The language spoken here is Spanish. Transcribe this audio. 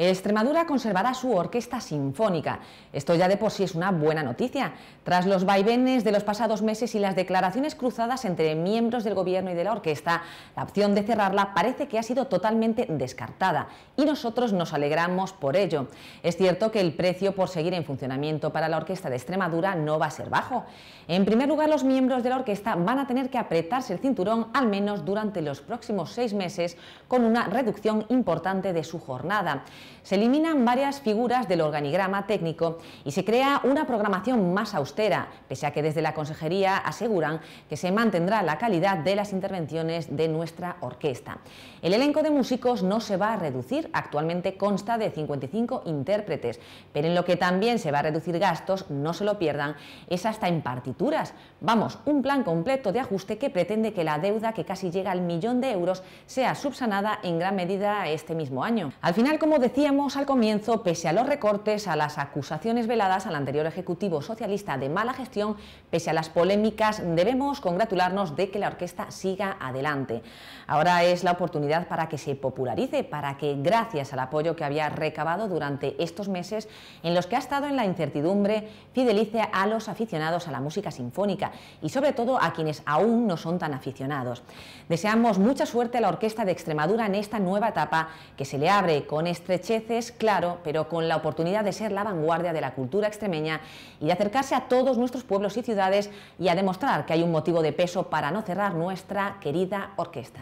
Extremadura conservará su orquesta sinfónica. Esto ya de por sí es una buena noticia. Tras los vaivenes de los pasados meses y las declaraciones cruzadas entre miembros del gobierno y de la orquesta, la opción de cerrarla parece que ha sido totalmente descartada y nosotros nos alegramos por ello. Es cierto que el precio por seguir en funcionamiento para la orquesta de Extremadura no va a ser bajo. En primer lugar, los miembros de la orquesta van a tener que apretarse el cinturón al menos durante los próximos seis meses con una reducción importante de su jornada. Se eliminan varias figuras del organigrama técnico y se crea una programación más austera, pese a que desde la Consejería aseguran que se mantendrá la calidad de las intervenciones de nuestra orquesta. El elenco de músicos no se va a reducir, actualmente consta de 55 intérpretes, pero en lo que también se va a reducir gastos, no se lo pierdan, es hasta en partituras. Vamos, un plan completo de ajuste que pretende que la deuda que casi llega al millón de euros sea subsanada en gran medida este mismo año. Al final, como decía, decíamos al comienzo, pese a los recortes, a las acusaciones veladas al anterior Ejecutivo Socialista de mala gestión, pese a las polémicas, debemos congratularnos de que la orquesta siga adelante. Ahora es la oportunidad para que se popularice, para que, gracias al apoyo que había recabado durante estos meses en los que ha estado en la incertidumbre, fidelice a los aficionados a la música sinfónica y sobre todo a quienes aún no son tan aficionados. Deseamos mucha suerte a la Orquesta de Extremadura en esta nueva etapa que se le abre con estrecha claro, pero con la oportunidad de ser la vanguardia de la cultura extremeña y de acercarse a todos nuestros pueblos y ciudades y a demostrar que hay un motivo de peso para no cerrar nuestra querida orquesta.